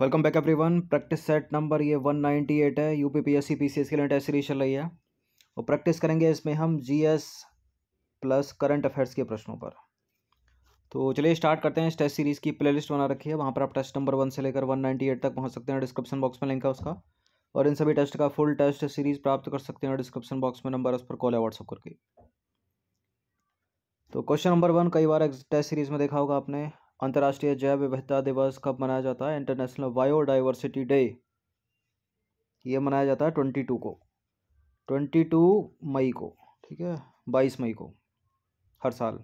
welcome back everyone practice set number ये 198 है U P P S C P C S के लिए test series चल रही है और प्रैक्टिस करेंगे इसमें हम G S plus current affairs के प्रश्नों पर तो चलिए स्टार्ट करते हैं इस टेस्ट सीरीज़ की प्लेलिस्ट बना रखी है वहाँ पर आप टेस्ट नंबर वन से लेकर वन नाइनटी एट तक पहुँच सकते हैं डिस्क्रिप्शन बॉक्स में लिंक है उसका और इन सभी टेस्ट का फुल टेस्ट सीरीज़ प्राप्त कर सकते हैं डिस्क्रिप्शन बॉक्स में नंबर उस पर कॉल है व्हाट्सअप करके तो क्वेश्चन नंबर वन कई बार टेस्ट सीरीज़ में देखा होगा आपने अंतर्राष्ट्रीय जैव विविधता दिवस कब मनाया जाता है इंटरनेशनल बायोडाइवर्सिटी डे ये मनाया जाता है ट्वेंटी टू को ट्वेंटी टू मई को ठीक है बाईस मई को हर साल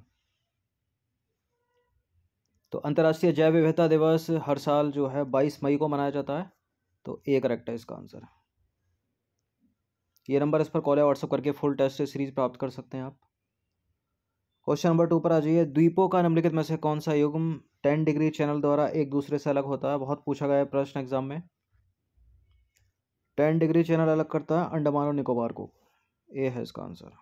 तो अंतर्राष्ट्रीय जैव विविधता दिवस हर साल जो है बाईस मई को मनाया जाता है तो ए करेक्ट है इसका आंसर ये नंबर इस पर कॉल या व्हाट्सअप करके फुल टेस्ट सीरीज़ प्राप्त कर सकते हैं आप क्वेश्चन नंबर टू पर आ जाइए द्वीपों का निम्नलिखित में से कौन सा युग्म टेन डिग्री चैनल द्वारा एक दूसरे से अलग होता है बहुत पूछा गया है प्रश्न एग्जाम में टेन डिग्री चैनल अलग करता है अंडमान और निकोबार को ए है इसका आंसर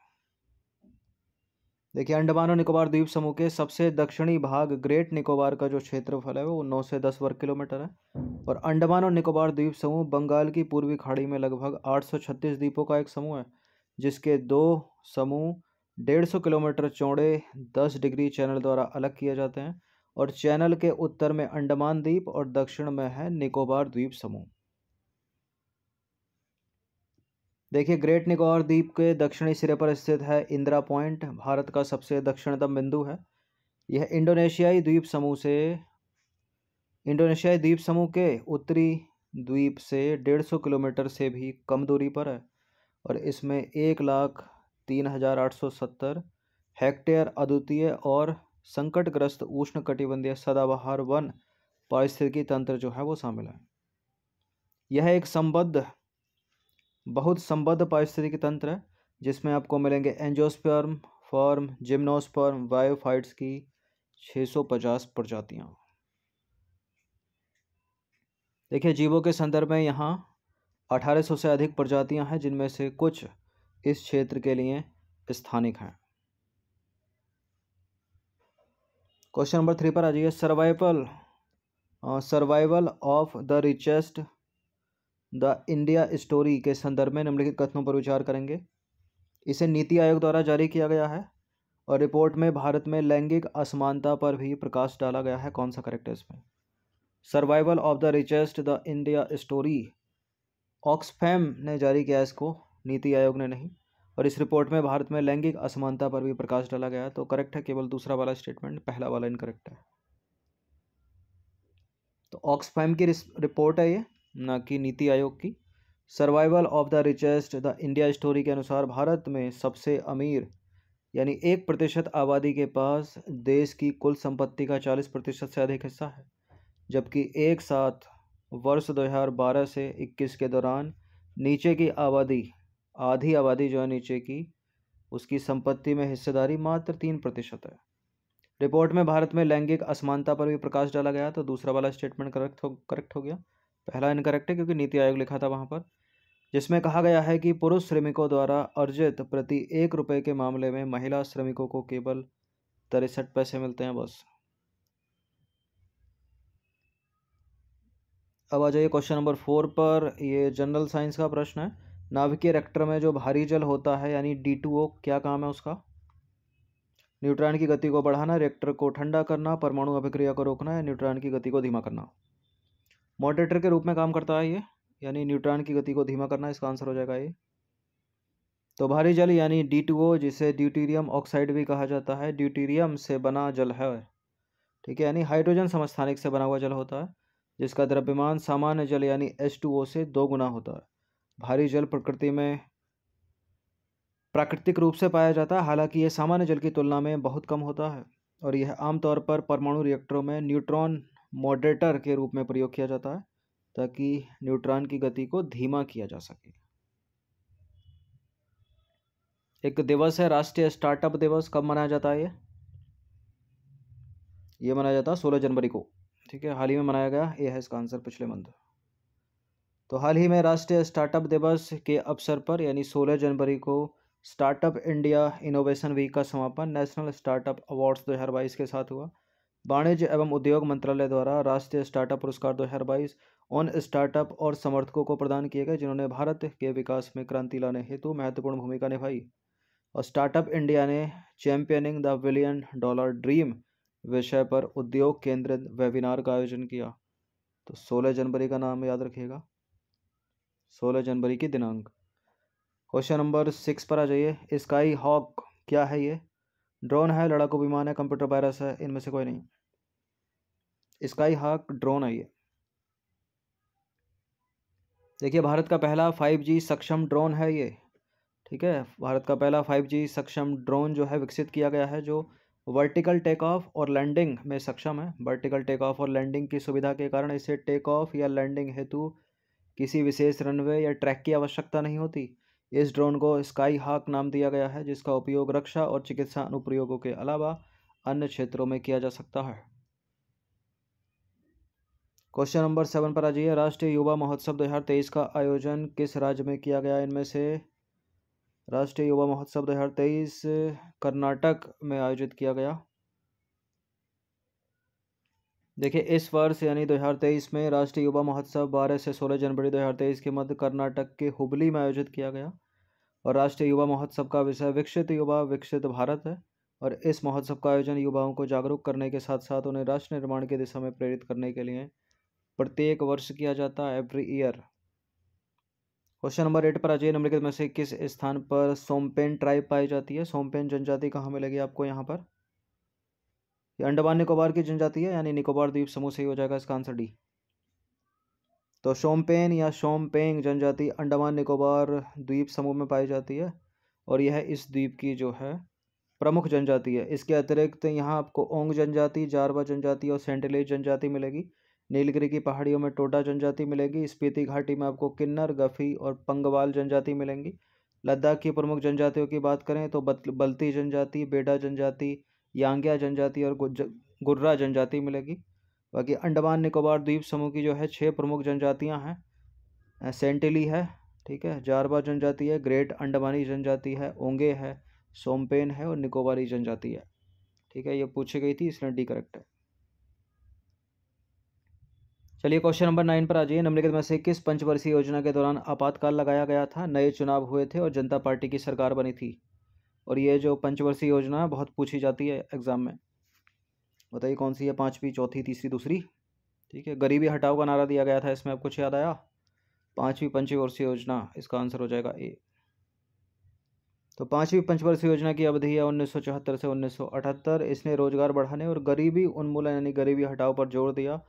देखिए अंडमान और निकोबार द्वीप समूह के सबसे दक्षिणी भाग ग्रेट निकोबार का जो क्षेत्रफल है वो नौ से दस वर्ग किलोमीटर है और अंडमान और निकोबार द्वीप समूह बंगाल की पूर्वी खाड़ी में लगभग आठ द्वीपों का एक समूह है जिसके दो समूह डेढ़ सौ किलोमीटर चौड़े दस डिग्री चैनल द्वारा अलग किए जाते हैं और चैनल के उत्तर में अंडमान द्वीप और दक्षिण में है निकोबार द्वीप समूह देखिए ग्रेट निकोबार द्वीप के दक्षिणी सिरे पर स्थित है इंदिरा पॉइंट भारत का सबसे दक्षिणतम बिंदु है यह इंडोनेशियाई द्वीप समूह से इंडोनेशियाई द्वीप समूह के उत्तरी द्वीप से सौ किलोमीटर से भी कम दूरी पर है और इसमें एक लाख तीन हजार आठ सौ सत्तर हेक्टेयर अद्वितीय और संकटग्रस्त उष्ण कटिबंधीय सदाबहार वन पारिस्थितिकी तंत्र जो है वो शामिल है यह एक संबद्ध बहुत संबद्ध पारिस्थितिकी तंत्र है जिसमें आपको मिलेंगे एंजोस्पर्म फॉर्म जिम्नोस्पर्म वायोफाइट्स की 650 प्रजातियां देखिए जीवों के संदर्भ में यहाँ 1800 से अधिक प्रजातियां हैं जिनमें से कुछ इस क्षेत्र के लिए स्थानिक हैं क्वेश्चन नंबर थ्री पर आ जाइए survival survival of the richest the India story के संदर्भ में निम्नलिखित कथनों पर विचार करेंगे इसे नीति आयोग द्वारा जारी किया गया है और रिपोर्ट में भारत में लैंगिक असमानता पर भी प्रकाश डाला गया है कौन सा करेक्ट है इसमें survival of the richest the India story Oxfam ने जारी किया इसको नीति आयोग ने नहीं और इस रिपोर्ट में भारत में लैंगिक असमानता पर भी प्रकाश डाला गया तो करेक्ट है केवल दूसरा वाला स्टेटमेंट पहला वाला इनकरेक्ट है तो ऑक्सफैम की रिपोर्ट है ये ना कि नीति आयोग की survival of the richest the India story के अनुसार भारत में सबसे अमीर यानी एक प्रतिशत आबादी के पास देश की कुल संपत्ति का चालीस प्रतिशत से अधिक हिस्सा है जबकि एक साथ वर्ष 2012 से 21 के दौरान नीचे की आबादी आधी आबादी जो है नीचे की उसकी संपत्ति में हिस्सेदारी मात्र तीन प्रतिशत है रिपोर्ट में भारत में लैंगिक असमानता पर भी प्रकाश डाला गया तो दूसरा वाला स्टेटमेंट करेक्ट हो करेक्ट हो गया पहला इनकरेक्ट है क्योंकि नीति आयोग लिखा था वहाँ पर जिसमें कहा गया है कि पुरुष श्रमिकों द्वारा अर्जित प्रति एक रुपये के मामले में महिला श्रमिकों को केवल तिरसठ पैसे मिलते हैं बस अब आ जाइए क्वेश्चन नंबर फोर पर ये जनरल साइंस का प्रश्न है नाभिकीय रेक्टर में जो भारी जल होता है यानी डी टू ओ क्या काम है उसका न्यूट्रॉन की गति को बढ़ाना रिएक्टर को ठंडा करना परमाणु अभिक्रिया को रोकना या न्यूट्रॉन की गति को धीमा करना मॉडरेटर के रूप में काम करता है ये यानी न्यूट्रॉन की गति को धीमा करना इसका आंसर हो जाएगा ये तो भारी जल यानी डी टू ओ जिसे ड्यूटीरियम ऑक्साइड भी कहा जाता है ड्यूटीरियम से बना जल है ठीक है यानी हाइड्रोजन समस्थानिक से बना हुआ जल होता है जिसका द्रव्यमान सामान्य जल यानी एच से दो गुना होता है भारी जल प्रकृति में प्राकृतिक रूप से पाया जाता है हालांकि यह सामान्य जल की तुलना में बहुत कम होता है और यह आमतौर पर परमाणु रिएक्टरों में न्यूट्रॉन मॉडरेटर के रूप में प्रयोग किया जाता है ताकि न्यूट्रॉन की गति को धीमा किया जा सके एक दिवस है राष्ट्रीय स्टार्टअप दिवस कब मनाया जाता है ये ये मनाया जाता है सोलह जनवरी को ठीक है हाल ही में मनाया गया ये है इसका आंसर पिछले मंथ तो हाल ही में राष्ट्रीय स्टार्टअप दिवस के अवसर पर यानी 16 जनवरी को स्टार्टअप इंडिया इनोवेशन वीक का समापन नेशनल स्टार्टअप अवार्ड्स 2022 के साथ हुआ वाणिज्य एवं उद्योग मंत्रालय द्वारा राष्ट्रीय स्टार्टअप पुरस्कार 2022 उन स्टार्टअप और समर्थकों को प्रदान किए गए जिन्होंने भारत के विकास में क्रांति लाने हेतु महत्वपूर्ण भूमिका निभाई और स्टार्टअप इंडिया ने championing the billion dollar dream विषय पर उद्योग केंद्रित वेबिनार का आयोजन किया तो सोलह जनवरी का नाम याद रखिएगा सोलह जनवरी की दिनांक क्वेश्चन नंबर सिक्स पर आ जाइए स्काई हॉक क्या है ये ड्रोन है लड़ाकू विमान है कंप्यूटर वायरस है इनमें से कोई नहीं स्काई हॉक ड्रोन है ये देखिए भारत का पहला जी सक्षम ड्रोन है ये ठीक है भारत का पहला फाइव जी सक्षम ड्रोन जो है विकसित किया गया है जो वर्टिकल टेक ऑफ और लैंडिंग में सक्षम है वर्टिकल टेक ऑफ और लैंडिंग की सुविधा के कारण इसे टेक ऑफ या लैंडिंग हेतु किसी विशेष रनवे या ट्रैक की आवश्यकता नहीं होती इस ड्रोन को स्काई हाक नाम दिया गया है जिसका उपयोग रक्षा और चिकित्सा अनुप्रयोगों के अलावा अन्य क्षेत्रों में किया जा सकता है क्वेश्चन नंबर सेवन पर आ जाइए राष्ट्रीय युवा महोत्सव 2023 का आयोजन किस राज्य में किया गया इनमें से राष्ट्रीय युवा महोत्सव 2023 कर्नाटक में आयोजित किया गया देखिए इस वर्ष यानी 2023 में राष्ट्रीय युवा महोत्सव 12 से 16 जनवरी 2023 के मध्य कर्नाटक के हुबली में आयोजित किया गया और राष्ट्रीय युवा महोत्सव का विषय विकसित युवा विकसित भारत है और इस महोत्सव का आयोजन युवाओं को जागरूक करने के साथ साथ उन्हें राष्ट्र निर्माण की दिशा में प्रेरित करने के लिए प्रत्येक वर्ष किया जाता है every year question number eight पर अजय निम्नलिखित में से किस स्थान पर सोमपेन ट्राइब पाई जाती है सोमपेन जनजाति कहाँ मिलेगी आपको यहाँ पर ये अंडमान निकोबार की जनजाति है यानी निकोबार द्वीप समूह से ही हो जाएगा इसका आंसर डी तो शोमपेन या शोमपेंग जनजाति अंडमान निकोबार द्वीप समूह में पाई जाती है और यह इस द्वीप की जो है प्रमुख जनजाति है इसके अतिरिक्त यहाँ आपको ओंग जनजाति जारवा जनजाति और सेंटिलेज जनजाति मिलेगी नीलगिरी की पहाड़ियों में टोडा जनजाति मिलेगी स्पीति घाटी में आपको किन्नर गफी और पंगवाल जनजाति मिलेंगी लद्दाख की प्रमुख जनजातियों की बात करें तो बल्ती जनजाति बेडा जनजाति यांग्या जनजाति और गुर्रा जनजाति मिलेगी बाकी अंडमान निकोबार द्वीप समूह की जो है छः प्रमुख जनजातियाँ हैं सेंटिली है ठीक है जारवा जनजाति है ग्रेट अंडमानी जनजाति है ओंगे है सोमपेन है और निकोबारी जनजाति है ठीक है ये पूछी गई थी इसलिए डी करेक्ट है चलिए क्वेश्चन नंबर नाइन पर आ जाइए निम्नलिखित में से किस पंचवर्षीय योजना के दौरान आपातकाल लगाया गया था नए चुनाव हुए थे और जनता पार्टी की सरकार बनी थी और ये जो पंचवर्षीय योजना है बहुत पूछी जाती है एग्ज़ाम में बताइए कौन सी है पाँचवीं चौथी तीसरी दूसरी ठीक है गरीबी हटाओ का नारा दिया गया था इसमें अब कुछ याद आया पाँचवीं पंचवर्षीय योजना इसका आंसर हो जाएगा ए तो पाँचवीं पंचवर्षीय योजना की अवधि है उन्नीस से उन्नीस इसने रोजगार बढ़ाने और गरीबी उन्मूलन यानी गरीबी हटाओ पर जोर दिया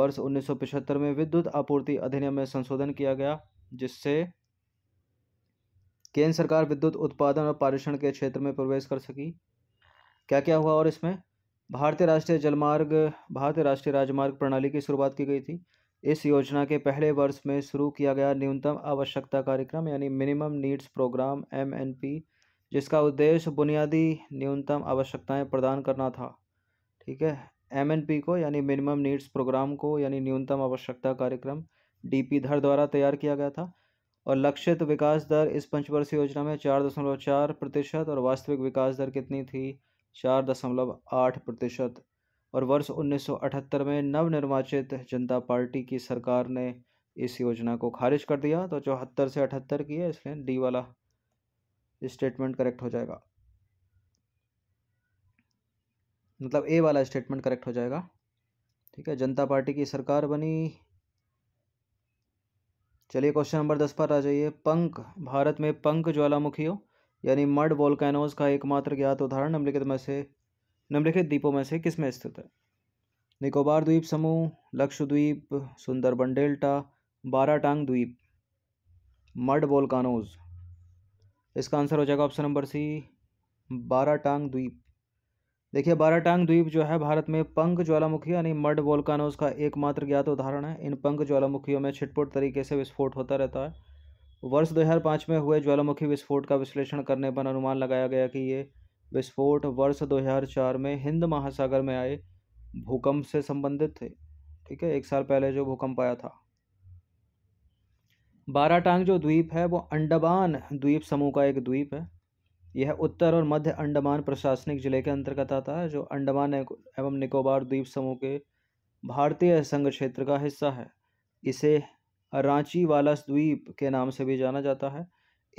वर्ष उन्नीस में विद्युत आपूर्ति अधिनियम में संशोधन किया गया जिससे केंद्र सरकार विद्युत उत्पादन और पारिषण के क्षेत्र में प्रवेश कर सकी क्या क्या हुआ और इसमें भारतीय राष्ट्रीय जलमार्ग भारतीय राष्ट्रीय राजमार्ग प्रणाली की शुरुआत की गई थी इस योजना के पहले वर्ष में शुरू किया गया न्यूनतम आवश्यकता कार्यक्रम यानी मिनिमम नीड्स प्रोग्राम एम जिसका उद्देश्य बुनियादी न्यूनतम आवश्यकताएं प्रदान करना था ठीक है एम को यानी मिनिमम नीड्स प्रोग्राम को यानी न्यूनतम आवश्यकता कार्यक्रम डी धर द्वारा तैयार किया गया था और लक्षित विकास दर इस पंचवर्षीय योजना में चार दशमलव चार प्रतिशत और वास्तविक विकास दर कितनी थी चार दशमलव आठ प्रतिशत और वर्ष 1978 में नवनिर्वाचित जनता पार्टी की सरकार ने इस योजना को खारिज कर दिया तो चौहत्तर से अठहत्तर की है इसलिए डी वाला स्टेटमेंट करेक्ट हो जाएगा मतलब ए वाला स्टेटमेंट करेक्ट हो जाएगा ठीक है जनता पार्टी की सरकार बनी चलिए क्वेश्चन नंबर दस पर आ जाइए पंख भारत में पंख ज्वालामुखियों यानी मर्ड बोलकैनोज का एकमात्र ज्ञात उदाहरण निम्नलिखित में से निम्नलिखित द्वीपों में से किस में स्थित है निकोबार द्वीप समूह लक्षद्वीप सुंदरबन डेल्टा बाराटांग द्वीप मर्ड बोलकानोज इसका आंसर हो जाएगा ऑप्शन नंबर सी बाराटांग द्वीप देखिए बाराटांग द्वीप जो है भारत में पंख ज्वालामुखी यानी मड वोल्कानोज का एकमात्र ज्ञात उदाहरण है इन पंख ज्वालामुखियों में छिटपुट तरीके से विस्फोट होता रहता है वर्ष 2005 में हुए ज्वालामुखी विस्फोट का विश्लेषण करने पर अनुमान लगाया गया कि ये विस्फोट वर्ष 2004 में हिंद महासागर में आए भूकंप से संबंधित थे ठीक है एक साल पहले जो भूकंप आया था बाराटांग जो द्वीप है वो अंडमान द्वीप समूह का एक द्वीप है यह उत्तर और मध्य अंडमान प्रशासनिक जिले के अंतर्गत आता है जो अंडमान एवं निकोबार द्वीप समूह के भारतीय संघ क्षेत्र का हिस्सा है इसे रांची वालस द्वीप के नाम से भी जाना जाता है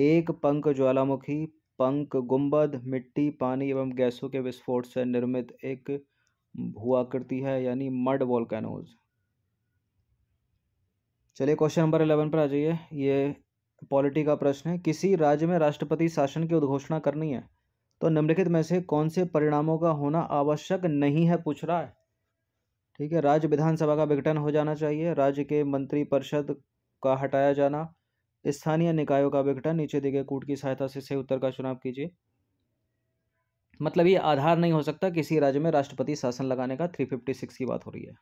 एक पंख ज्वालामुखी पंक गुंबद मिट्टी पानी एवं गैसों के विस्फोट से निर्मित एक भूआकृति है यानी मड वॉलकैनोज चलिए क्वेश्चन नंबर इलेवन पर आ जाइए ये पॉलिटी का प्रश्न है किसी राज्य में राष्ट्रपति शासन की उद्घोषणा करनी है तो निम्नलिखित में से कौन से परिणामों का होना आवश्यक नहीं है पूछ रहा है ठीक है राज्य विधानसभा का विघटन हो जाना चाहिए राज्य के मंत्री परिषद का हटाया जाना स्थानीय निकायों का विघटन नीचे दिए गए कूट की सहायता से सही उत्तर का चुनाव कीजिए मतलब ये आधार नहीं हो सकता किसी राज्य में राष्ट्रपति शासन लगाने का सिक्स की बात हो रही है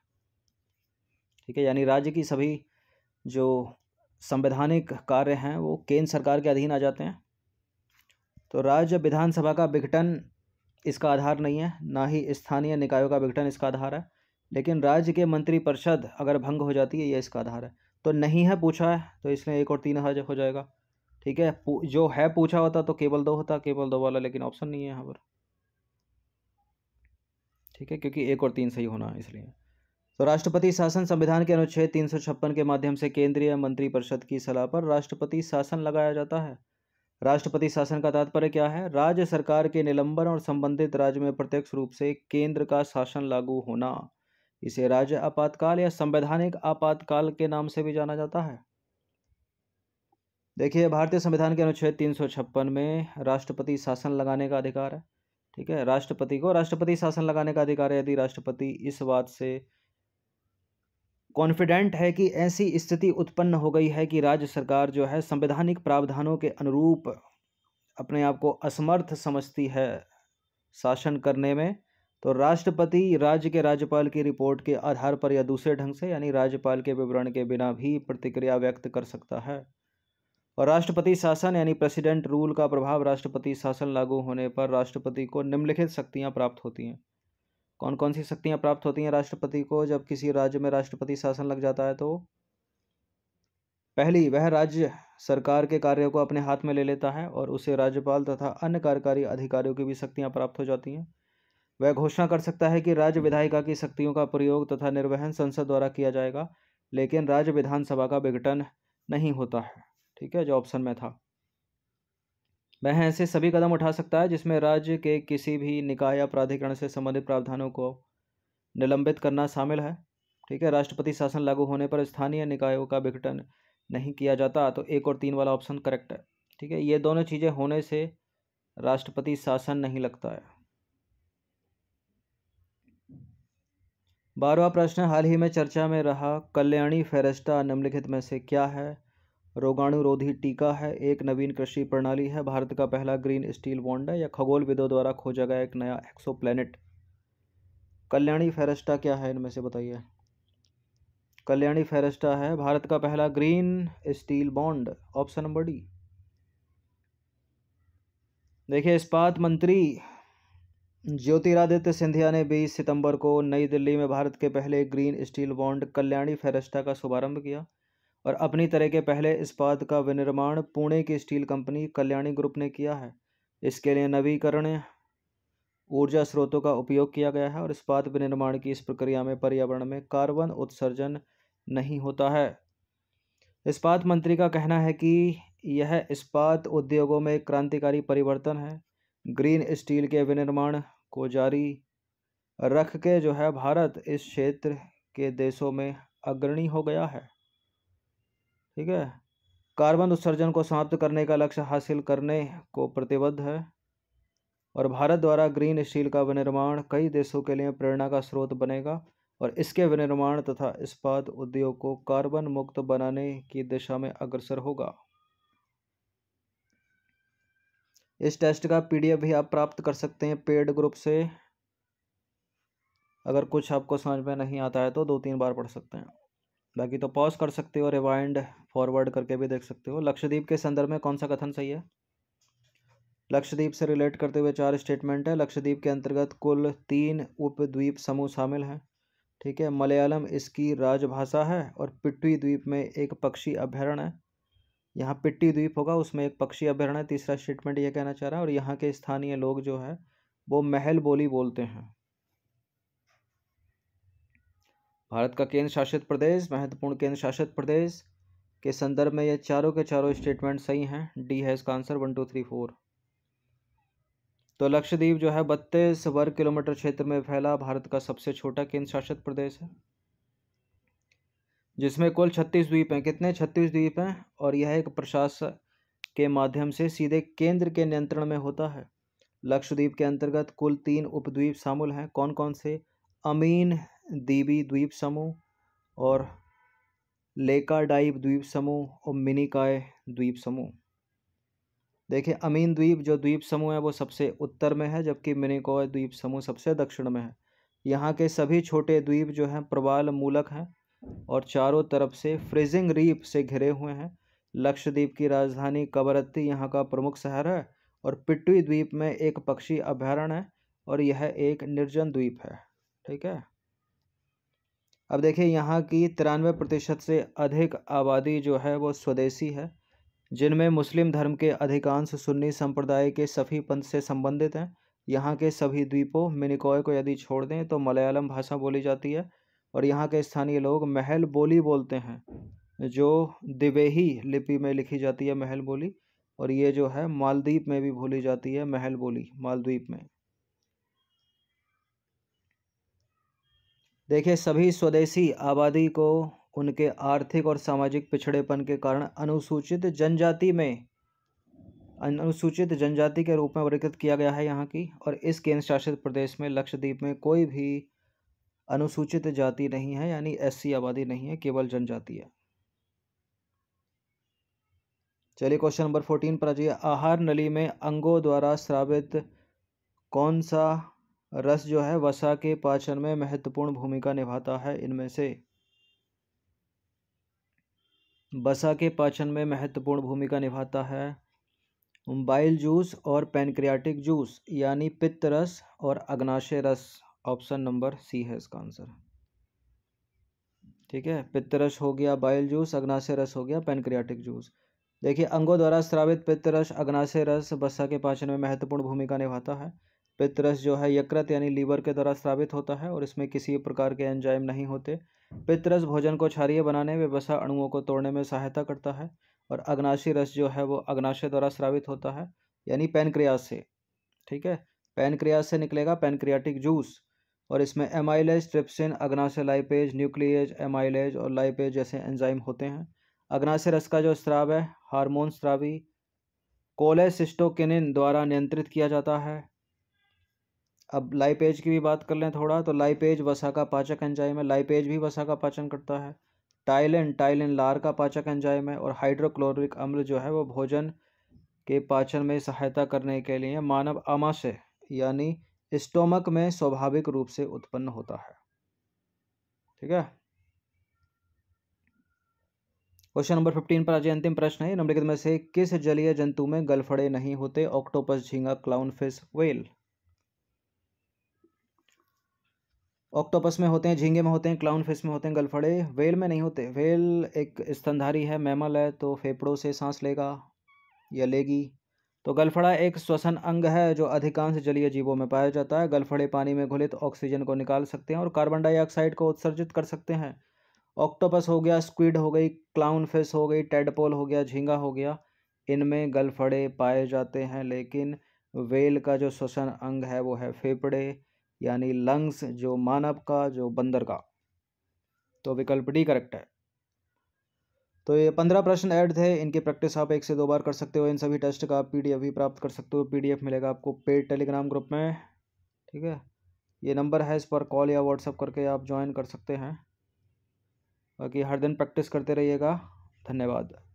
ठीक है यानी राज्य की सभी जो संवैधानिक कार्य हैं वो केंद्र सरकार के अधीन आ जाते हैं तो राज्य विधानसभा का विघटन इसका आधार नहीं है ना ही स्थानीय निकायों का विघटन इसका आधार है लेकिन राज्य के मंत्रिपरिषद अगर भंग हो जाती है ये इसका आधार है तो नहीं है पूछा है तो इसलिए एक और तीन हजार हो जाएगा ठीक है जो है पूछा होता तो केवल दो होता केवल दो वाला लेकिन ऑप्शन नहीं है यहाँ पर ठीक है क्योंकि एक और तीन सही होना है इसलिए तो राष्ट्रपति शासन संविधान के अनुच्छेद तीन के माध्यम से केंद्रीय मंत्रिपरिषद की सलाह पर राष्ट्रपति शासन लगाया जाता है राष्ट्रपति शासन का तात्पर्य क्या है राज्य सरकार के निलंबन और संबंधित राज्य में प्रत्यक्ष रूप से केंद्र का शासन लागू होना इसे राज्य आपातकाल या संवैधानिक आपातकाल के नाम से भी जाना जाता है देखिए भारतीय संविधान के अनुच्छेद तीन में राष्ट्रपति शासन लगाने का अधिकार है ठीक है राष्ट्रपति को राष्ट्रपति शासन लगाने का अधिकार है यदि राष्ट्रपति इस बात से कॉन्फिडेंट है कि ऐसी स्थिति उत्पन्न हो गई है कि राज्य सरकार जो है संवैधानिक प्रावधानों के अनुरूप अपने आप को असमर्थ समझती है शासन करने में तो राष्ट्रपति राज्य के राज्यपाल की रिपोर्ट के आधार पर या दूसरे ढंग से यानी राज्यपाल के विवरण के बिना भी प्रतिक्रिया व्यक्त कर सकता है और राष्ट्रपति शासन यानी प्रेसिडेंट रूल का प्रभाव राष्ट्रपति शासन लागू होने पर राष्ट्रपति को निम्नलिखित शक्तियाँ प्राप्त होती हैं कौन कौन सी शक्तियाँ प्राप्त होती हैं राष्ट्रपति को जब किसी राज्य में राष्ट्रपति शासन लग जाता है तो पहली वह राज्य सरकार के कार्यों को अपने हाथ में ले लेता है और उसे राज्यपाल तथा अन्य कार्यकारी अधिकारियों की भी शक्तियाँ प्राप्त हो जाती हैं वह घोषणा कर सकता है कि राज्य विधायिका की शक्तियों का प्रयोग तथा निर्वहन संसद द्वारा किया जाएगा लेकिन राज्य विधानसभा का विघटन नहीं होता है ठीक है जो ऑप्शन में था वह ऐसे सभी कदम उठा सकता है जिसमें राज्य के किसी भी निकाय या प्राधिकरण से संबंधित प्रावधानों को निलंबित करना शामिल है ठीक है राष्ट्रपति शासन लागू होने पर स्थानीय निकायों का विघटन नहीं किया जाता तो एक और तीन वाला ऑप्शन करेक्ट है ठीक है ये दोनों चीज़ें होने से राष्ट्रपति शासन नहीं लगता है बारहवा प्रश्न हाल ही में चर्चा में रहा कल्याणी फेरेस्टा निम्नलिखित में से क्या है रोगाणुरोधी टीका है एक नवीन कृषि प्रणाली है भारत का पहला ग्रीन स्टील बॉन्ड है या खगोल विदो द्वारा खोजा गया एक नया एक्सो प्लेनेट कल्याणी फेरेस्टा क्या है इनमें से बताइए कल्याणी फेरेस्टा है भारत का पहला green steel bond option number D देखिए इस्पात मंत्री ज्योतिरादित्य सिंधिया ने 20 सितंबर को नई दिल्ली में भारत के पहले green steel bond Kalyani Ferresta का शुभारंभ किया और अपनी तरह के पहले इस्पात का विनिर्माण पुणे की स्टील कंपनी कल्याणी ग्रुप ने किया है इसके लिए नवीकरणीय ऊर्जा स्रोतों का उपयोग किया गया है और इस्पात विनिर्माण की इस प्रक्रिया में पर्यावरण में कार्बन उत्सर्जन नहीं होता है इस्पात मंत्री का कहना है कि यह इस्पात उद्योगों में क्रांतिकारी परिवर्तन है ग्रीन स्टील के विनिर्माण को जारी रख के जो है भारत इस क्षेत्र के देशों में अग्रणी हो गया है ठीक है कार्बन उत्सर्जन को समाप्त करने का लक्ष्य हासिल करने को प्रतिबद्ध है और भारत द्वारा ग्रीन स्टील का विनिर्माण कई देशों के लिए प्रेरणा का स्रोत बनेगा और इसके विनिर्माण तथा इस्पात उद्योग को कार्बन मुक्त बनाने की दिशा में अग्रसर होगा इस टेस्ट का पीडीएफ भी आप प्राप्त कर सकते हैं पेड ग्रुप से अगर कुछ आपको समझ में नहीं आता है तो दो तीन बार पढ़ सकते हैं बाकी तो पॉज कर सकते हो रिवाइंड फॉरवर्ड करके भी देख सकते हो लक्षद्वीप के संदर्भ में कौन सा कथन सही है लक्षद्वीप से रिलेट करते हुए चार स्टेटमेंट है लक्षद्वीप के अंतर्गत कुल तीन उपद्वीप समूह शामिल हैं ठीक है मलयालम इसकी राजभाषा है और पिट्टी द्वीप में एक पक्षी अभ्यारण है यहाँ पिट्टी द्वीप होगा उसमें एक पक्षी अभ्यारण है तीसरा स्टेटमेंट ये कहना चाह रहा है और यहाँ के स्थानीय लोग जो है वो महल बोली बोलते हैं भारत का केंद्र शासित प्रदेश महत्वपूर्ण केंद्र शासित प्रदेश के संदर्भ में ये चारों के चारों स्टेटमेंट सही हैं डी है इसका answer one two three four तो लक्षद्वीप जो है बत्तीस वर्ग किलोमीटर क्षेत्र में फैला भारत का सबसे छोटा केंद्र शासित प्रदेश है जिसमें कुल छत्तीस द्वीप हैं कितने छत्तीस द्वीप हैं और यह एक प्रशासन के माध्यम से सीधे केंद्र के नियंत्रण में होता है लक्षद्वीप के अंतर्गत कुल तीन उपद्वीप शामिल हैं कौन कौन से अमीन दीबी द्वीप समूह और डाइव द्वीप समूह और मिनीकाय द्वीप समूह देखिए अमीन द्वीप जो द्वीप समूह है वो सबसे उत्तर में है जबकि मिनीकॉय द्वीप समूह सबसे दक्षिण में है यहाँ के सभी छोटे द्वीप जो हैं प्रवाल मूलक हैं और चारों तरफ से फ्रीजिंग रीप से घिरे हुए हैं लक्षद्वीप की राजधानी कबरत्ती यहाँ का प्रमुख शहर है और पिट्टी द्वीप में एक पक्षी अभ्यारण्य है और यह एक निर्जन द्वीप है ठीक है अब देखिए यहाँ की तिरानवे प्रतिशत से अधिक आबादी जो है वो स्वदेशी है जिनमें मुस्लिम धर्म के अधिकांश सुन्नी संप्रदाय के सभी पंथ से संबंधित हैं यहाँ के सभी द्वीपों मिनिकॉय को यदि छोड़ दें तो मलयालम भाषा बोली जाती है और यहाँ के स्थानीय लोग महल बोली बोलते हैं जो दिवेही लिपि में लिखी जाती है महल बोली और ये जो है मालदीप में भी बोली जाती है महल बोली मालद्वीप में देखिए सभी स्वदेशी आबादी को उनके आर्थिक और सामाजिक पिछड़ेपन के कारण अनुसूचित जनजाति में अनुसूचित जनजाति के रूप में वर्गीकृत किया गया है यहाँ की और इस केंद्र शासित प्रदेश में लक्षद्वीप में कोई भी अनुसूचित जाति नहीं है यानी एससी आबादी नहीं है केवल जनजाति है चलिए क्वेश्चन नंबर फोर्टीन पर आ जाइए आहार नली में अंगों द्वारा श्रावित कौन सा रस जो है वसा के पाचन में महत्वपूर्ण भूमिका निभाता है इनमें से वसा के पाचन में महत्वपूर्ण भूमिका निभाता है बाइल जूस और पेनक्रियाटिक जूस यानी पित्त रस और अग्नाशय रस ऑप्शन नंबर सी है इसका आंसर ठीक है पित्त रस हो गया बाइल जूस अग्नाशय रस हो गया पेनक्रियाटिक जूस देखिए अंगों द्वारा स्रावित पित्त रस अग्नाशय रस वसा के पाचन में महत्वपूर्ण भूमिका निभाता है पित्तरस जो है यकृत यानी लीवर के द्वारा स्रावित होता है और इसमें किसी प्रकार के एंजाइम नहीं होते पित्तरस भोजन को क्षारिय बनाने में वसा अणुओं को तोड़ने में सहायता करता है और अग्नाशी रस जो है वो अग्नाशय द्वारा स्रावित होता है यानी पैनक्रियाज से ठीक है पैनक्रियाज से निकलेगा पैनक्रियाटिक जूस और इसमें एमाइलेज ट्रिप्सिन अग्नाशय लाइपेज न्यूक्लियज एमाइलेज और लाइपेज जैसे एंजाइम होते हैं अग्नाशय रस का जो स्राव है हार्मोन स्रावी कोलेसिस्टोकिनिन द्वारा नियंत्रित किया जाता है अब लाइपेज की भी बात कर लें थोड़ा तो लाइपेज वसा का पाचक एंजाइम है लाइपेज भी वसा का पाचन करता है टाइलिन टाइलिन लार का पाचक एंजाइम है और हाइड्रोक्लोरिक अम्ल जो है वो भोजन के पाचन में सहायता करने के लिए मानव अमाशय यानी स्टोमक में स्वाभाविक रूप से उत्पन्न होता है ठीक है क्वेश्चन नंबर फिफ्टीन पर आज अंतिम प्रश्न है नंबर में से किस जलीय जंतु में गलफड़े नहीं होते ऑक्टोपस झींगा क्लाउन फिश वेल ऑक्टोपस में होते हैं झींगे में होते हैं क्लाउन फिश में होते हैं गलफड़े वेल में नहीं होते वेल एक स्तनधारी है मैमल है तो फेफड़ों से सांस लेगा या लेगी तो गलफड़ा एक श्वसन अंग है जो अधिकांश जलीय जीवों में पाया जाता है गलफड़े पानी में घुलित ऑक्सीजन को निकाल सकते हैं और कार्बन डाइऑक्साइड को उत्सर्जित कर सकते हैं ऑक्टोपस हो गया स्क्विड हो गई क्लाउन फिश हो गई टेडपोल हो गया झींगा हो गया इनमें गलफड़े पाए जाते हैं लेकिन वेल का जो श्वसन अंग है वो है फेफड़े यानी लंग्स जो मानव का जो बंदर का तो विकल्प डी करेक्ट है तो ये पंद्रह प्रश्न ऐड थे इनकी प्रैक्टिस आप एक से दो बार कर सकते हो इन सभी टेस्ट का आप पीडीएफ भी प्राप्त कर सकते हो पीडीएफ मिलेगा आपको पेड टेलीग्राम ग्रुप में ठीक है ये नंबर है इस पर कॉल या व्हाट्सअप करके आप ज्वाइन कर सकते हैं बाकी हर दिन प्रैक्टिस करते रहिएगा धन्यवाद